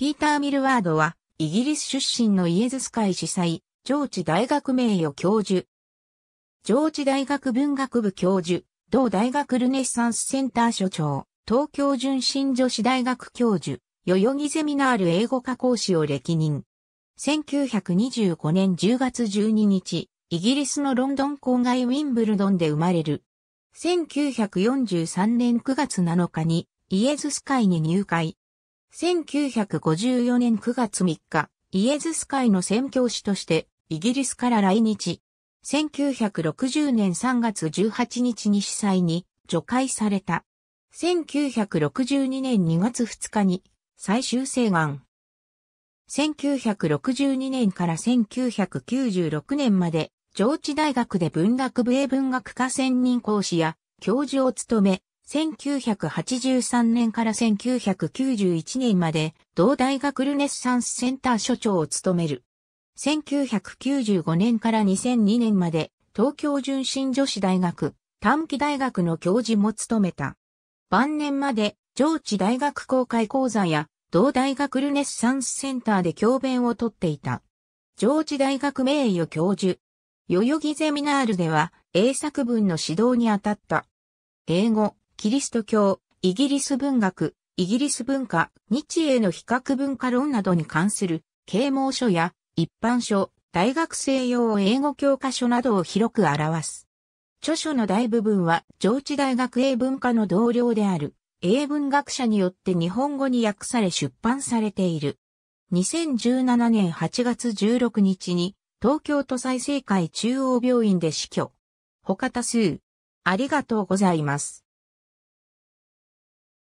ピーター・ミルワードは、イギリス出身のイエズス会司祭、上智大学名誉教授。上智大学文学部教授、同大学ルネッサンスセンター所長、東京純真女子大学教授、代々木ゼミナール英語科講師を歴任。1925年10月12日、イギリスのロンドン郊外ウィンブルドンで生まれる。1943年9月7日にイエズス会に入会。1954年9月3日、イエズス会の宣教師としてイギリスから来日。1960年3月18日に司祭に除会された。1962年2月2日に最終生願。1962年から1996年まで上智大学で文学部英文学科専任講師や教授を務め、1983年から1991年まで、同大学ルネッサンスセンター所長を務める。1995年から2002年まで、東京純真女子大学、短期大学の教授も務めた。晩年まで、上智大学公開講座や、同大学ルネッサンスセンターで教鞭をとっていた。上智大学名誉教授。代々木ゼミナールでは、英作文の指導に当たった。英語、キリスト教、イギリス文学、イギリス文化、日英の比較文化論などに関する啓蒙書や一般書、大学生用英語教科書などを広く表す。著書の大部分は上智大学英文科の同僚である英文学者によって日本語に訳され出版されている。2017年8月16日に東京都再生会中央病院で死去。他多数。ありがとうございます。